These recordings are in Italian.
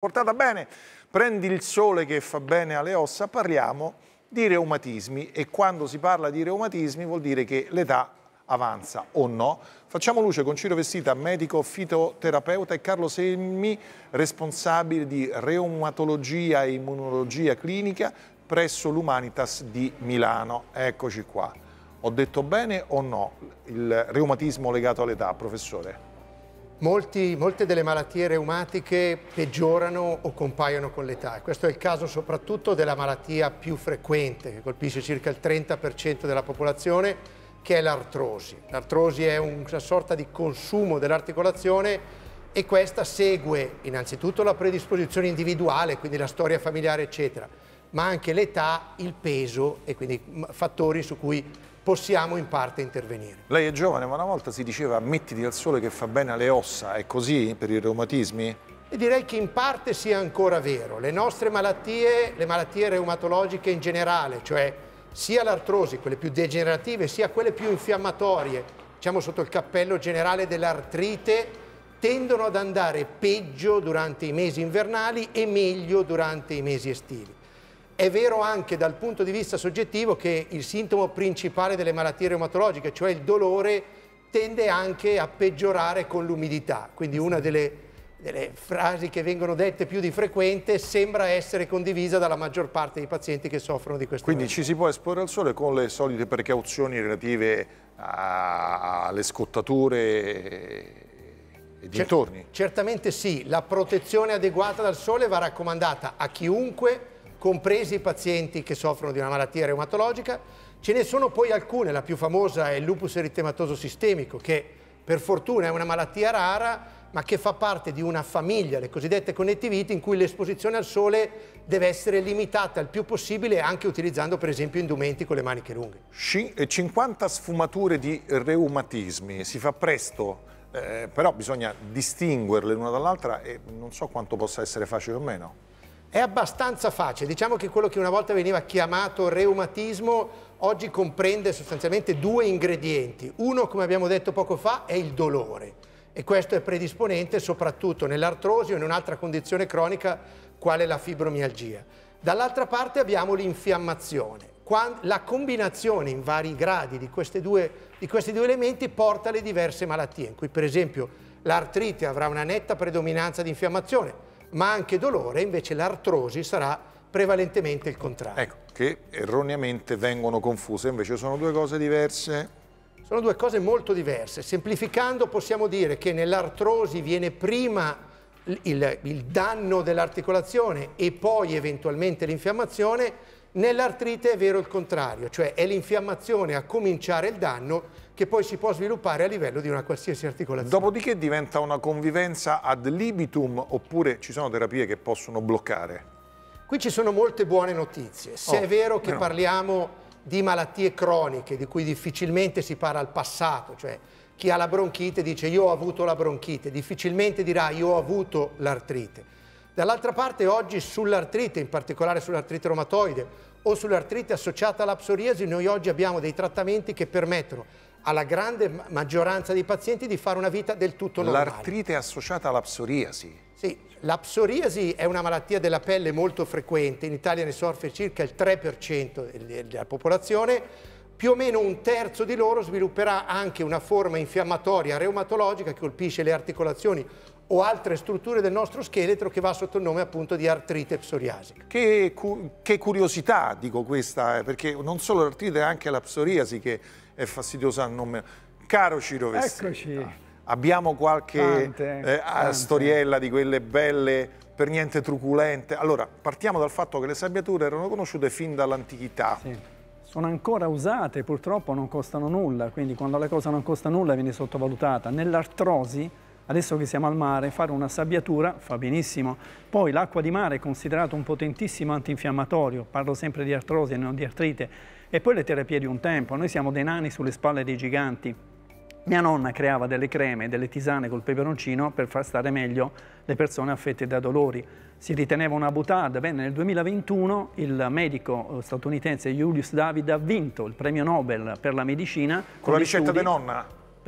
portata bene, prendi il sole che fa bene alle ossa, parliamo di reumatismi e quando si parla di reumatismi vuol dire che l'età avanza o no. Facciamo luce con Ciro Vestita, medico fitoterapeuta e Carlo Semmi, responsabile di reumatologia e immunologia clinica presso l'Umanitas di Milano. Eccoci qua. Ho detto bene o no il reumatismo legato all'età, professore? Molti, molte delle malattie reumatiche peggiorano o compaiono con l'età questo è il caso soprattutto della malattia più frequente che colpisce circa il 30% della popolazione che è l'artrosi. L'artrosi è una sorta di consumo dell'articolazione e questa segue innanzitutto la predisposizione individuale, quindi la storia familiare eccetera, ma anche l'età, il peso e quindi fattori su cui possiamo in parte intervenire. Lei è giovane, ma una volta si diceva mettiti al sole che fa bene alle ossa, è così per i reumatismi? E direi che in parte sia ancora vero. Le nostre malattie, le malattie reumatologiche in generale, cioè sia l'artrosi, quelle più degenerative, sia quelle più infiammatorie, diciamo sotto il cappello generale dell'artrite, tendono ad andare peggio durante i mesi invernali e meglio durante i mesi estivi. È vero anche dal punto di vista soggettivo che il sintomo principale delle malattie reumatologiche, cioè il dolore, tende anche a peggiorare con l'umidità. Quindi una delle, delle, frasi che vengono dette più di frequente sembra essere condivisa dalla maggior parte dei pazienti che soffrono di questo Quindi problema. ci si può esporre al sole con le solite precauzioni relative alle scottature e dintorni? Cer certamente sì, la protezione adeguata dal sole va raccomandata a chiunque compresi i pazienti che soffrono di una malattia reumatologica. Ce ne sono poi alcune, la più famosa è il lupus eritematoso sistemico, che per fortuna è una malattia rara, ma che fa parte di una famiglia, le cosiddette connettiviti, in cui l'esposizione al sole deve essere limitata il più possibile anche utilizzando per esempio indumenti con le maniche lunghe. 50 sfumature di reumatismi, si fa presto, eh, però bisogna distinguerle l'una dall'altra e non so quanto possa essere facile o meno. È abbastanza facile, diciamo che quello che una volta veniva chiamato reumatismo oggi comprende sostanzialmente due ingredienti. Uno, come abbiamo detto poco fa, è il dolore e questo è predisponente soprattutto nell'artrosi o in un'altra condizione cronica quale la fibromialgia. Dall'altra parte abbiamo l'infiammazione. La combinazione in vari gradi di, due, di questi due elementi porta alle diverse malattie, in cui per esempio l'artrite avrà una netta predominanza di infiammazione, ma anche dolore, invece l'artrosi sarà prevalentemente il contrario. Ecco, che erroneamente vengono confuse, invece sono due cose diverse. Sono due cose molto diverse. Semplificando possiamo dire che nell'artrosi viene prima il, il danno dell'articolazione e poi eventualmente l'infiammazione, Nell'artrite è vero il contrario, cioè è l'infiammazione a cominciare il danno che poi si può sviluppare a livello di una qualsiasi articolazione. Dopodiché diventa una convivenza ad libitum oppure ci sono terapie che possono bloccare? Qui ci sono molte buone notizie. Se oh, è vero che no. parliamo di malattie croniche, di cui difficilmente si parla al passato, cioè chi ha la bronchite dice io ho avuto la bronchite, difficilmente dirà io ho avuto l'artrite. Dall'altra parte oggi sull'artrite, in particolare sull'artrite reumatoide o sull'artrite associata alla psoriasi, noi oggi abbiamo dei trattamenti che permettono alla grande maggioranza dei pazienti di fare una vita del tutto normale. L'artrite associata alla psoriasi? Sì, la psoriasi è una malattia della pelle molto frequente, in Italia ne soffre circa il 3% della popolazione, più o meno un terzo di loro svilupperà anche una forma infiammatoria reumatologica che colpisce le articolazioni o altre strutture del nostro scheletro che va sotto il nome appunto di artrite psoriasica. Che, cu che curiosità dico questa, eh, perché non solo l'artrite, anche la psoriasi che è fastidiosa al nome. Caro Ciro Vestita, Eccoci. Ah, abbiamo qualche tante, eh, tante. Ah, storiella di quelle belle per niente truculente. Allora, partiamo dal fatto che le sabbiature erano conosciute fin dall'antichità. Sì sono ancora usate, purtroppo non costano nulla, quindi quando la cosa non costa nulla viene sottovalutata. Nell'artrosi adesso che siamo al mare, fare una sabbiatura fa benissimo. Poi l'acqua di mare è considerata un potentissimo antinfiammatorio, parlo sempre di artrosi e non di artrite, e poi le terapie di un tempo, noi siamo dei nani sulle spalle dei giganti. Mia nonna creava delle creme, delle tisane col peperoncino per far stare meglio le persone affette da dolori. Si riteneva una butade. Bene, nel 2021 il medico eh, statunitense Julius David ha vinto il premio Nobel per la medicina. Con, con la ricetta di nonna?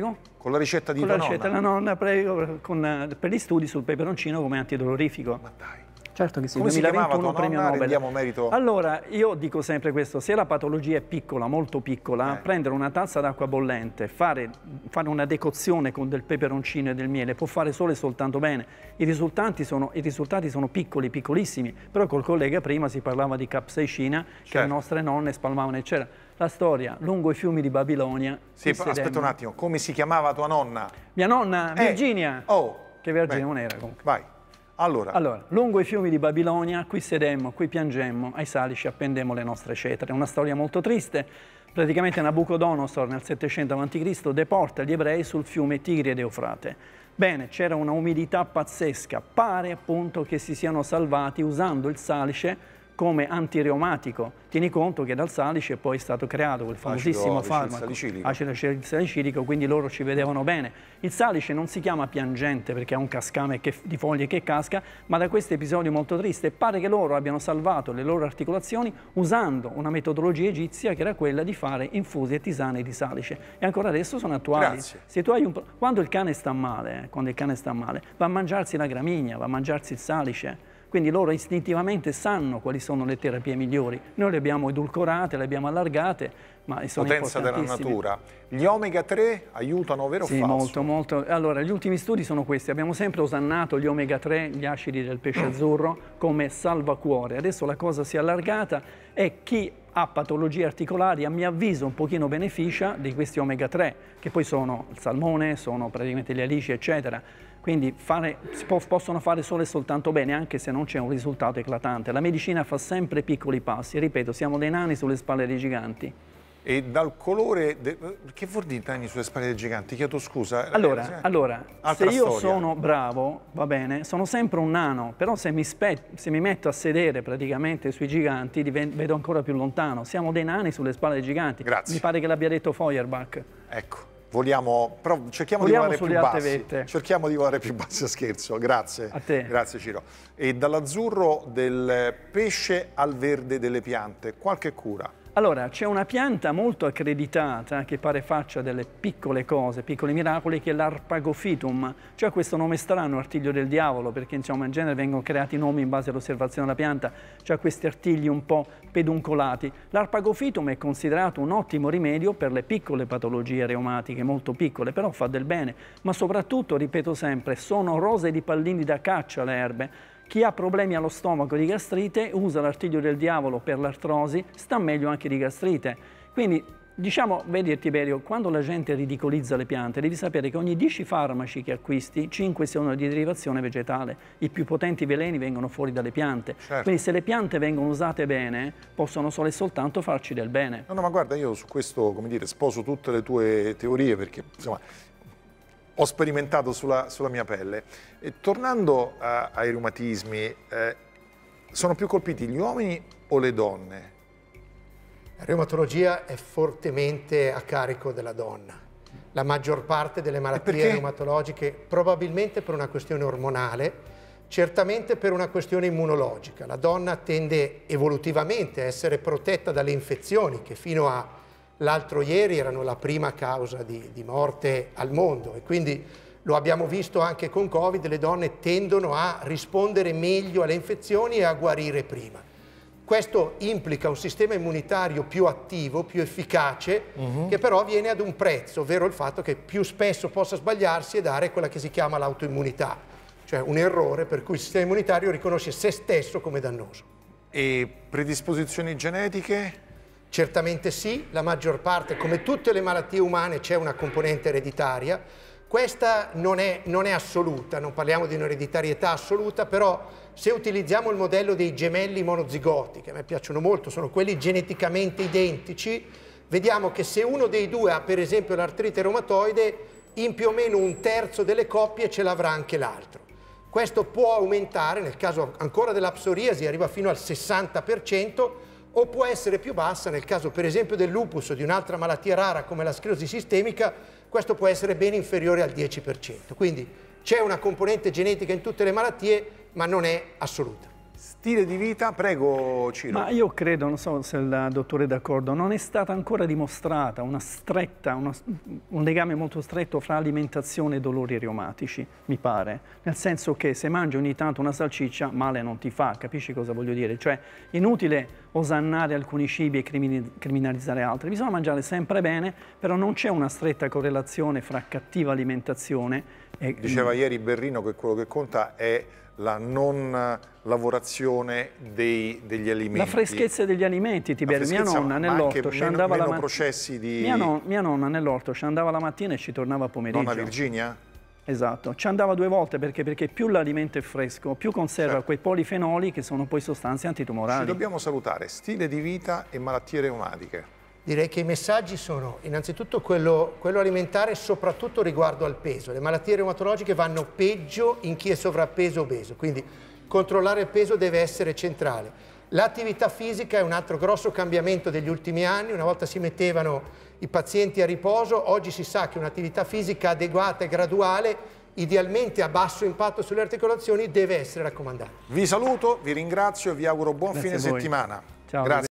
Prego? Con la ricetta di Con la nonna. ricetta della nonna, prego, con, eh, per gli studi sul peperoncino come antidolorifico. Ma dai. Certo che sì, Come 2021 si premio nonna, Nobel. merito. Allora, io dico sempre questo, se la patologia è piccola, molto piccola, eh. prendere una tazza d'acqua bollente, fare, fare, una decozione con del peperoncino e del miele può fare solo e soltanto bene. I risultati sono, i risultati sono piccoli, piccolissimi, però col collega prima si parlava di capsaicina certo. che le nostre nonne spalmavano eccetera. La storia, lungo i fiumi di Babilonia. Sì, aspetta un attimo, come si chiamava tua nonna? Mia nonna, eh. Virginia. Oh. Che Virginia non era comunque. Vai. Allora. allora. lungo i fiumi di Babilonia, qui sedemmo, qui piangemmo, ai salici appendemmo le nostre cetre. Una storia molto triste. Praticamente Nabucodonosor nel 700 a.C. deporta gli ebrei sul fiume Tigri ed Eufrate. Bene, c'era una umidità pazzesca. Pare appunto che si siano salvati usando il salice come antireumatico. Tieni conto che dal salice poi è stato creato quel famosissimo acido, farmaco, salicilico. acido salicilico, quindi loro ci vedevano bene. Il salice non si chiama piangente perché è un cascame che, di foglie che casca, ma da questo episodio molto triste pare che loro abbiano salvato le loro articolazioni usando una metodologia egizia che era quella di fare infusi e tisane di salice. E ancora adesso sono attuali. Un... Quando il cane sta male, eh, quando il cane sta male, va a mangiarsi la gramigna, va a mangiarsi il salice quindi loro istintivamente sanno quali sono le terapie migliori. Noi le abbiamo edulcorate, le abbiamo allargate, ma sono Potenza della natura. Gli omega 3 aiutano, vero sì, o falso? molto, molto. Allora, gli ultimi studi sono questi. Abbiamo sempre osannato gli omega 3, gli acidi del pesce azzurro, come salvacuore. Adesso la cosa si è allargata e chi a patologie articolari a mio avviso un pochino beneficia di questi omega 3 che poi sono il salmone, sono praticamente le alici eccetera quindi fare, può, possono fare solo e soltanto bene anche se non c'è un risultato eclatante la medicina fa sempre piccoli passi ripeto siamo dei nani sulle spalle dei giganti e dal colore de... che vuol dire Tani sulle spalle dei giganti? Chiedo scusa. Allora, eh, allora se io storia. sono bravo, va bene, sono sempre un nano, però se mi, se mi metto a sedere praticamente sui giganti vedo ancora più lontano. Siamo dei nani sulle spalle dei giganti. Grazie. Mi pare che l'abbia detto Feuerbach. Ecco. Vogliamo, però cerchiamo Vogliamo di volare più basso. Cerchiamo di volare più bassi a scherzo. Grazie. A te. Grazie Ciro. E dall'azzurro del pesce al verde delle piante, qualche cura? Allora, c'è una pianta molto accreditata che pare faccia delle piccole cose, piccoli miracoli, che è l'Arpagofitum, cioè questo nome strano, artiglio del diavolo, perché insomma in genere vengono creati nomi in base all'osservazione della pianta, cioè questi artigli un po' peduncolati. L'Arpagofitum è considerato un ottimo rimedio per le piccole patologie reumatiche, molto piccole, però fa del bene, ma soprattutto, ripeto sempre, sono rose di pallini da caccia le erbe, chi ha problemi allo stomaco di gastrite usa l'artiglio del diavolo per l'artrosi, sta meglio anche di gastrite. Quindi Diciamo, vedi Tiberio, quando la gente ridicolizza le piante, devi sapere che ogni 10 farmaci che acquisti, 5 sono di derivazione vegetale. I più potenti veleni vengono fuori dalle piante. Certo. Quindi se le piante vengono usate bene, possono solo e soltanto farci del bene. No, no, ma guarda, io su questo, come dire, sposo tutte le tue teorie, perché insomma, ho sperimentato sulla, sulla mia pelle. E tornando a, ai reumatismi, eh, sono più colpiti gli uomini o le donne? La reumatologia è fortemente a carico della donna. La maggior parte delle malattie reumatologiche, probabilmente per una questione ormonale, certamente per una questione immunologica. La donna tende evolutivamente a essere protetta dalle infezioni che fino a l'altro ieri erano la prima causa di, di, morte al mondo e quindi lo abbiamo visto anche con Covid, le donne tendono a rispondere meglio alle infezioni e a guarire prima. Questo implica un sistema immunitario più attivo, più efficace, uh mhm. -huh. che però viene ad un prezzo, ovvero il fatto che più spesso possa sbagliarsi e dare quella che si chiama l'autoimmunità, cioè un errore per cui il sistema immunitario riconosce se stesso come dannoso. E predisposizioni genetiche? Certamente sì, la maggior parte, come tutte le malattie umane, c'è una componente ereditaria. Questa non è, non è assoluta, non parliamo di un'ereditarietà assoluta, però se utilizziamo il modello dei gemelli monozigoti, che a me piacciono molto, sono quelli geneticamente identici, vediamo che se uno dei due ha per esempio l'artrite reumatoide, in più o meno un terzo delle coppie ce l'avrà anche l'altro. Questo può aumentare, nel caso ancora della psoriasi arriva fino al 60%, o può essere più bassa nel caso per esempio del lupus o di un'altra malattia rara come la sclerosi sistemica, questo può essere ben inferiore al 10%. Quindi c'è una componente genetica in tutte le malattie, ma non è assoluta. Stile di vita, prego Ciro. Ma io credo, non so se il dottore è d'accordo, non è stata ancora dimostrata una stretta, una, un legame molto stretto fra alimentazione e dolori reumatici, mi pare. Nel senso che se mangi ogni tanto una salsiccia, male non ti fa, capisci cosa voglio dire? Cioè, inutile osannare alcuni cibi e criminalizzare altri. Bisogna mangiare sempre bene, però non c'è una stretta correlazione fra cattiva alimentazione e eh, Diceva mm. ieri Berrino che quello che conta è la non lavorazione dei, degli alimenti. La freschezza degli alimenti, Tiberio. Mia nonna nell'orto ci andava la mattina. Di... Mia, non, mia nonna nell'orto ci andava la mattina e ci tornava pomeriggio. Nonna Virginia? Esatto, ci andava due volte perché, perché più l'alimento è fresco, più conserva certo. quei polifenoli che sono poi sostanze antitumorali. Ci dobbiamo salutare, stile di vita e malattie reumatiche. Direi che i messaggi sono innanzitutto quello, quello, alimentare soprattutto riguardo al peso. Le malattie reumatologiche vanno peggio in chi è sovrappeso o obeso, quindi controllare il peso deve essere centrale. L'attività fisica è un altro grosso cambiamento degli ultimi anni, una volta si mettevano i pazienti a riposo, oggi si sa che un'attività fisica adeguata e graduale idealmente a basso impatto sulle articolazioni deve essere raccomandata. Vi saluto, vi ringrazio e vi auguro buon Grazie fine settimana. Ciao. Grazie.